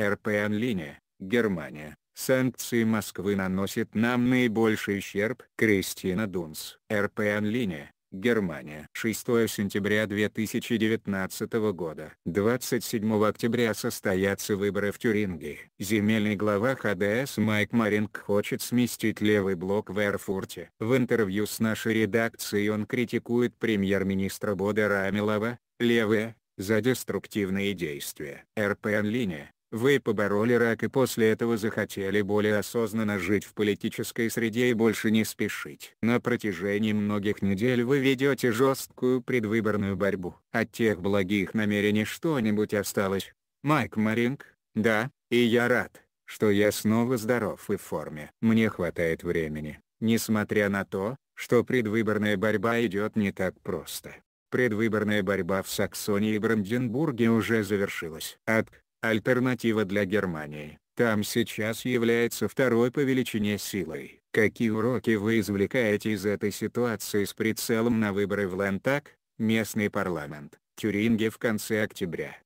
РПН-линия, Германия. Санкции Москвы наносят нам наибольший ущерб. Кристина Дунс. РПН-линия, Германия. 6 сентября 2019 года. 27 октября состоятся выборы в Тюрингии. Земельный глава ХДС Майк Маринг хочет сместить левый блок в Эрфурте. В интервью с нашей редакцией он критикует премьер-министра Бодера Амилова, левые, за деструктивные действия. РПН-линия, вы побороли рак и после этого захотели более осознанно жить в политической среде и больше не спешить. На протяжении многих недель вы ведете жесткую предвыборную борьбу. От тех благих намерений что-нибудь осталось. Майк Маринг, да, и я рад, что я снова здоров и в форме. Мне хватает времени, несмотря на то, что предвыборная борьба идет не так просто. Предвыборная борьба в Саксонии и Бранденбурге уже завершилась. От Альтернатива для Германии, там сейчас является второй по величине силой. Какие уроки вы извлекаете из этой ситуации с прицелом на выборы в Лентак, местный парламент, Тюринге в конце октября?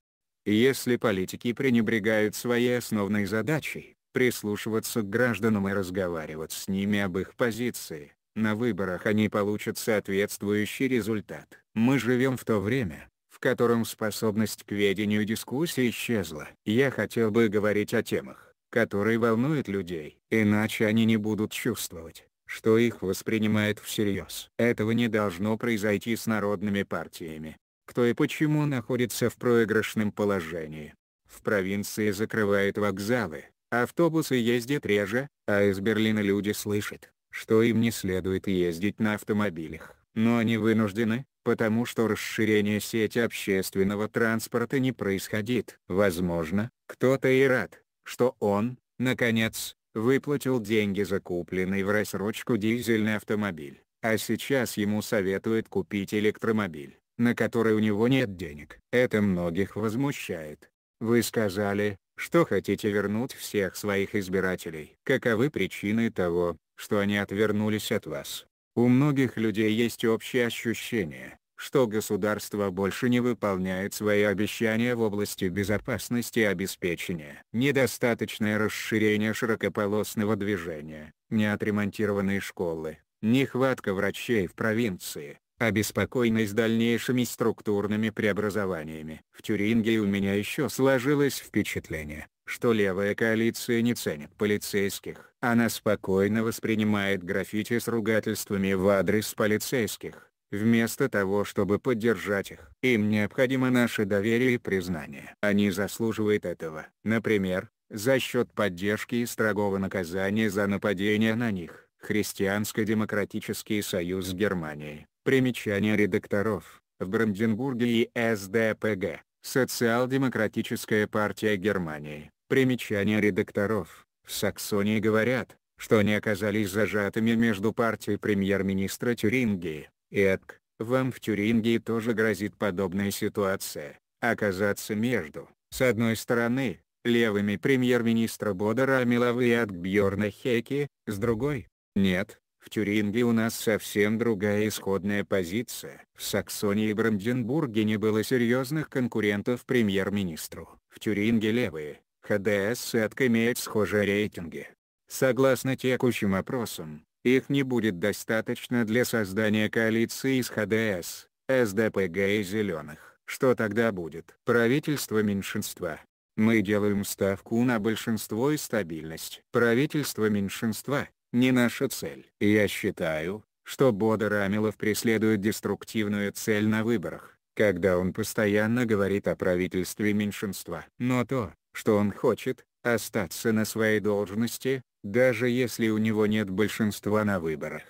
Если политики пренебрегают своей основной задачей, прислушиваться к гражданам и разговаривать с ними об их позиции, на выборах они получат соответствующий результат. Мы живем в то время, в котором способность к ведению дискуссии исчезла. Я хотел бы говорить о темах, которые волнуют людей, иначе они не будут чувствовать что их воспринимают всерьез. Этого не должно произойти с народными партиями. Кто и почему находится в проигрышном положении? В провинции закрывают вокзалы, автобусы ездят реже, а из Берлина люди слышат, что им не следует ездить на автомобилях. Но они вынуждены, потому что расширение сети общественного транспорта не происходит. Возможно, кто-то и рад, что он, наконец, выплатил деньги за купленный в рассрочку дизельный автомобиль, а сейчас ему советуют купить электромобиль, на который у него нет денег. Это многих возмущает. Вы сказали, что хотите вернуть всех своих избирателей. Каковы причины того, что они отвернулись от вас? У многих людей есть общее ощущение, что государство больше не выполняет свои обещания в области безопасности и обеспечения. Недостаточное расширение широкополосного движения, неотремонтированные школы, нехватка врачей в провинции, обеспокоенность дальнейшими структурными преобразованиями. В Тюрингии у меня еще сложилось впечатление, что левая коалиция не ценит полицейских. Она спокойно воспринимает граффити с ругательствами в адрес полицейских, вместо того чтобы поддержать их. Им необходимо наше доверие и признание. Они заслуживают этого. Например, за счет поддержки и строгого наказания за нападение на них. Христианско-демократический союз Германии. Примечание редакторов. В Бранденбурге и СДПГ. Социал-демократическая партия Германии. Примечание редакторов. В Саксонии говорят, что они оказались зажатыми между партией премьер-министра Тюрингии, и ЭК. Вам в Тюрингии тоже грозит подобная ситуация, оказаться между, с одной стороны, левыми премьер-министра Бодера Амилова и Бьорна Хеки, с другой, нет, в Тюрингии у нас совсем другая исходная позиция. В Саксонии и Бранденбурге не было серьезных конкурентов премьер-министру. В Тюринге левые, ХДС-сетка имеет схожие рейтинги. Согласно текущим опросам, их не будет достаточно для создания коалиции из ХДС, СДПГ и «Зеленых». Что тогда будет? Правительство меньшинства. Мы делаем ставку на большинство и стабильность. Правительство меньшинства – не наша цель. Я считаю, что Бодо Рамилов преследует деструктивную цель на выборах когда он постоянно говорит о правительстве меньшинства. Но то, что он хочет, остаться на своей должности, даже если у него нет большинства на выборах.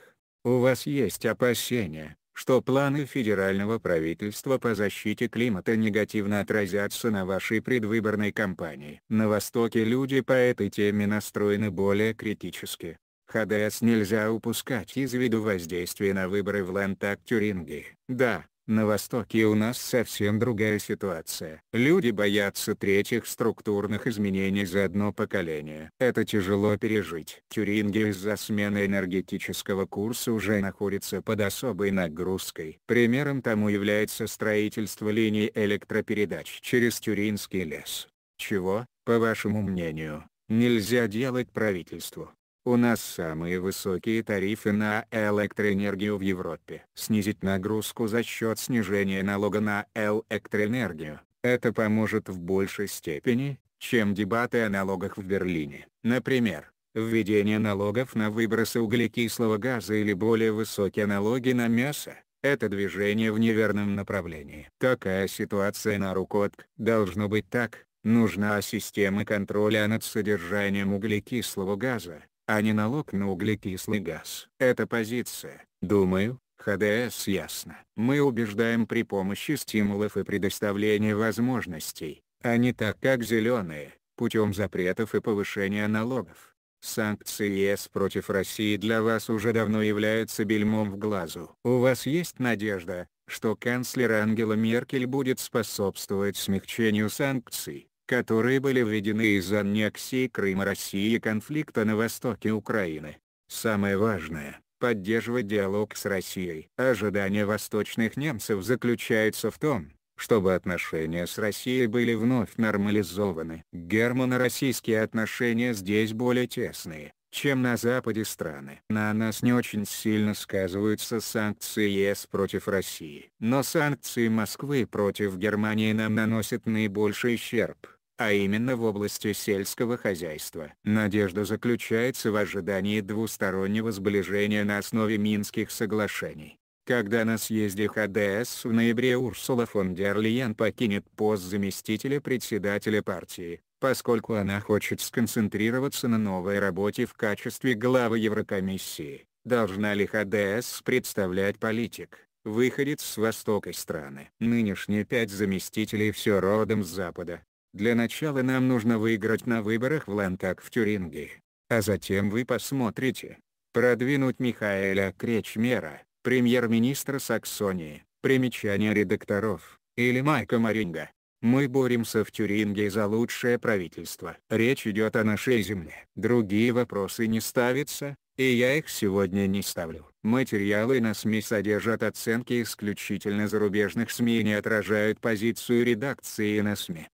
У вас есть опасения, что планы федерального правительства по защите климата негативно отразятся на вашей предвыборной кампании. На Востоке люди по этой теме настроены более критически. ХДС нельзя упускать из виду воздействие на выборы в Лантак-Тюринге. Да, на Востоке у нас совсем другая ситуация. Люди боятся третьих структурных изменений за одно поколение. Это тяжело пережить. Тюрингия из-за смены энергетического курса уже находится под особой нагрузкой. Примером тому является строительство линий электропередач через Тюринский лес. Чего, по вашему мнению, нельзя делать правительству? У нас самые высокие тарифы на электроэнергию в Европе. Снизить нагрузку за счет снижения налога на электроэнергию. Это поможет в большей степени, чем дебаты о налогах в Берлине. Например, введение налогов на выбросы углекислого газа или более высокие налоги на мясо. Это движение в неверном направлении. Такая ситуация на руку от должно быть так, нужна система контроля над содержанием углекислого газа, а не налог на углекислый газ. Эта позиция, думаю, ХДС ясно. Мы убеждаем при помощи стимулов и предоставления возможностей, а не так как зеленые, путем запретов и повышения налогов. Санкции ЕС против России для вас уже давно являются бельмом в глазу. У вас есть надежда, что канцлер Ангела Меркель будет способствовать смягчению санкций, которые были введены из за аннексии Крыма России и конфликта на востоке Украины. Самое важное – поддерживать диалог с Россией. Ожидания восточных немцев заключаются в том, чтобы отношения с Россией были вновь нормализованы. Германо-российские отношения здесь более тесные, чем на Западе страны. На нас не очень сильно сказываются санкции ЕС против России. Но санкции Москвы против Германии нам наносят наибольший ущерб а именно в области сельского хозяйства. Надежда заключается в ожидании двустороннего сближения на основе Минских соглашений. Когда на съезде ХДС в ноябре Урсула фон дер Лиен покинет пост заместителя председателя партии, поскольку она хочет сконцентрироваться на новой работе в качестве главы Еврокомиссии, должна ли ХДС представлять политик, выходец с востока страны? Нынешние пять заместителей все родом с запада, для начала нам нужно выиграть на выборах в Лантак в Тюрингии. А затем вы посмотрите. Продвинуть Михаэля Кречмера, премьер-министра Саксонии, примечания редакторов, или Майка Маринга. Мы боремся в Тюринге за лучшее правительство. Речь идет о нашей земле. Другие вопросы не ставятся, и я их сегодня не ставлю. Материалы на СМИ содержат оценки исключительно зарубежных СМИ и не отражают позицию редакции на СМИ.